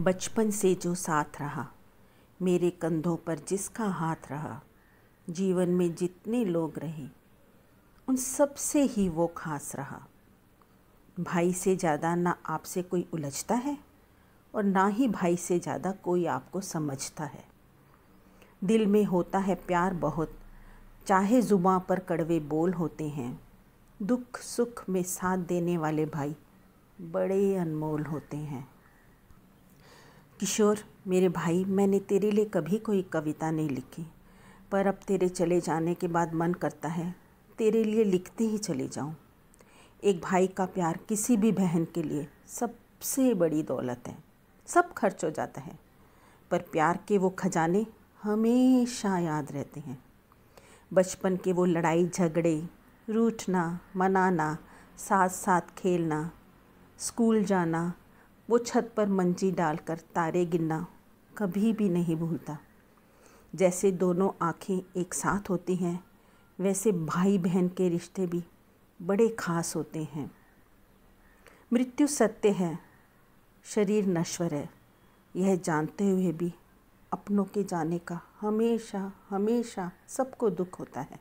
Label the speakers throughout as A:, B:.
A: बचपन से जो साथ रहा मेरे कंधों पर जिसका हाथ रहा जीवन में जितने लोग रहे उन सब से ही वो खास रहा भाई से ज़्यादा ना आपसे कोई उलझता है और ना ही भाई से ज़्यादा कोई आपको समझता है दिल में होता है प्यार बहुत चाहे जुबा पर कड़वे बोल होते हैं दुख सुख में साथ देने वाले भाई बड़े अनमोल होते हैं किशोर मेरे भाई मैंने तेरे लिए कभी कोई कविता नहीं लिखी पर अब तेरे चले जाने के बाद मन करता है तेरे लिए लिखते ही चले जाऊँ एक भाई का प्यार किसी भी बहन के लिए सबसे बड़ी दौलत है सब खर्च हो जाता है पर प्यार के वो खजाने हमेशा याद रहते हैं बचपन के वो लड़ाई झगड़े रूठना मनाना साथ साथ खेलना स्कूल जाना वो छत पर मंजी डालकर तारे गिनना कभी भी नहीं भूलता जैसे दोनों आँखें एक साथ होती हैं वैसे भाई बहन के रिश्ते भी बड़े खास होते हैं मृत्यु सत्य है शरीर नश्वर है यह जानते हुए भी अपनों के जाने का हमेशा हमेशा सबको दुख होता है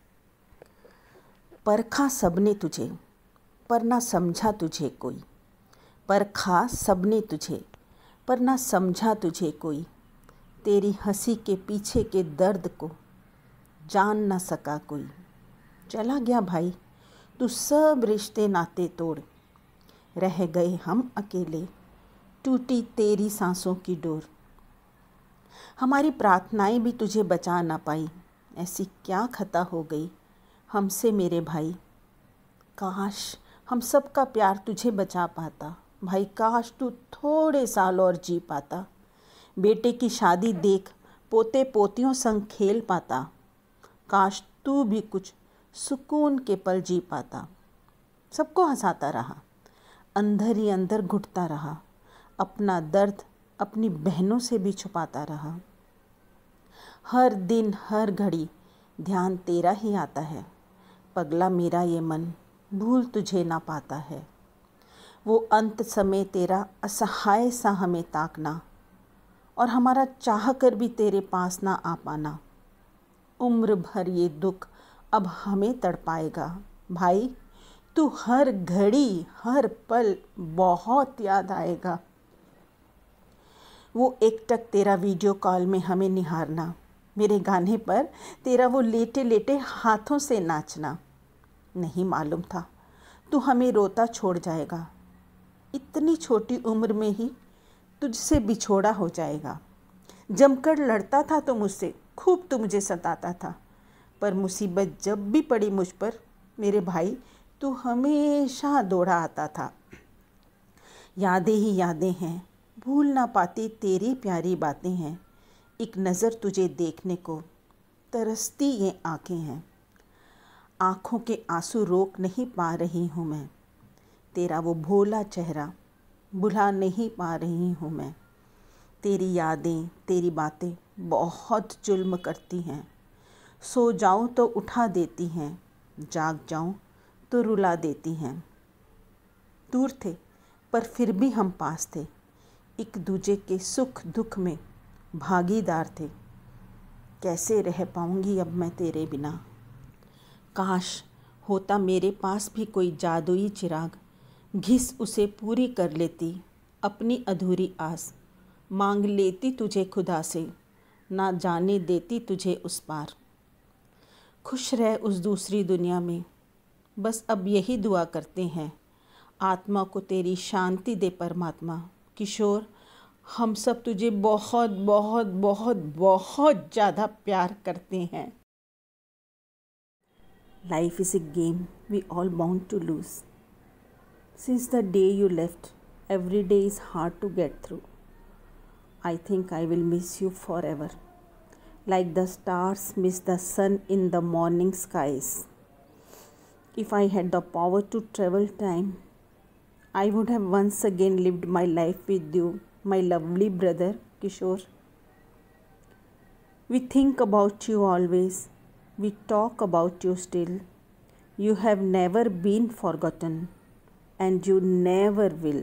A: परखा सबने तुझे पर ना समझा तुझे कोई परखा सबने तुझे पर ना समझा तुझे कोई तेरी हंसी के पीछे के दर्द को जान ना सका कोई चला गया भाई तू सब रिश्ते नाते तोड़ रह गए हम अकेले टूटी तेरी सांसों की डोर हमारी प्रार्थनाएं भी तुझे बचा ना पाई ऐसी क्या खता हो गई हमसे मेरे भाई काश हम सब का प्यार तुझे बचा पाता भाई काश तू थोड़े साल और जी पाता बेटे की शादी देख पोते पोतियों संग खेल पाता काश तू भी कुछ सुकून के पल जी पाता सबको हंसाता रहा अंदर ही अंदर घुटता रहा अपना दर्द अपनी बहनों से भी छुपाता रहा हर दिन हर घड़ी ध्यान तेरा ही आता है पगला मेरा ये मन भूल तुझे ना पाता है वो अंत समय तेरा असहाय सा हमें ताकना और हमारा चाह कर भी तेरे पास ना आ पाना उम्र भर ये दुख अब हमें तड़पाएगा भाई तू हर घड़ी हर पल बहुत याद आएगा वो एकटक तेरा वीडियो कॉल में हमें निहारना मेरे गाने पर तेरा वो लेटे लेटे हाथों से नाचना नहीं मालूम था तू हमें रोता छोड़ जाएगा इतनी छोटी उम्र में ही तुझसे बिछोड़ा हो जाएगा जमकर लड़ता था तो मुझसे खूब तो मुझे सताता था पर मुसीबत जब भी पड़ी मुझ पर मेरे भाई तो हमेशा दौड़ा आता था यादें ही यादें हैं भूल ना पाती तेरी प्यारी बातें हैं एक नज़र तुझे देखने को तरसती ये आंखें हैं आँखों के आंसू रोक नहीं पा रही हूँ मैं तेरा वो भोला चेहरा भुला नहीं पा रही हूँ मैं तेरी यादें तेरी बातें बहुत जुल्म करती हैं सो जाऊँ तो उठा देती हैं जाग जाऊँ तो रुला देती हैं दूर थे पर फिर भी हम पास थे एक दूजे के सुख दुख में भागीदार थे कैसे रह पाऊँगी अब मैं तेरे बिना काश होता मेरे पास भी कोई जादुई चिराग घिस उसे पूरी कर लेती अपनी अधूरी आस मांग लेती तुझे खुदा से ना जाने देती तुझे उस पार खुश रह उस दूसरी दुनिया में बस अब यही दुआ करते हैं आत्मा को तेरी शांति दे परमात्मा किशोर हम सब तुझे बहुत बहुत बहुत बहुत ज़्यादा प्यार करते हैं life is a game we all bound to lose Since the day you left, every day is hard to get through. I think I will miss you forever, like the stars miss the sun in the morning skies. If I had the power to travel time, I would have once again lived my life with you, my lovely brother Kishore. We think about you always, we talk about you still. You have never been forgotten and you never will.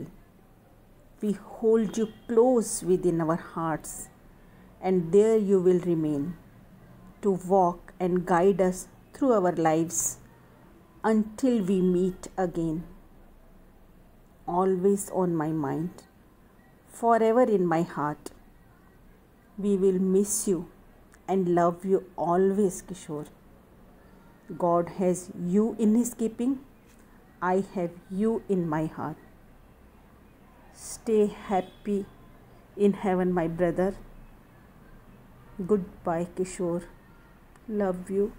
A: We hold you close within our hearts, and there you will remain to walk and guide us through our lives until we meet again. Always on my mind, forever in my heart. We will miss you and love you always, Kishore. God has you in His keeping I have you in my heart. Stay happy in heaven, my brother. Goodbye, Kishore. Love you.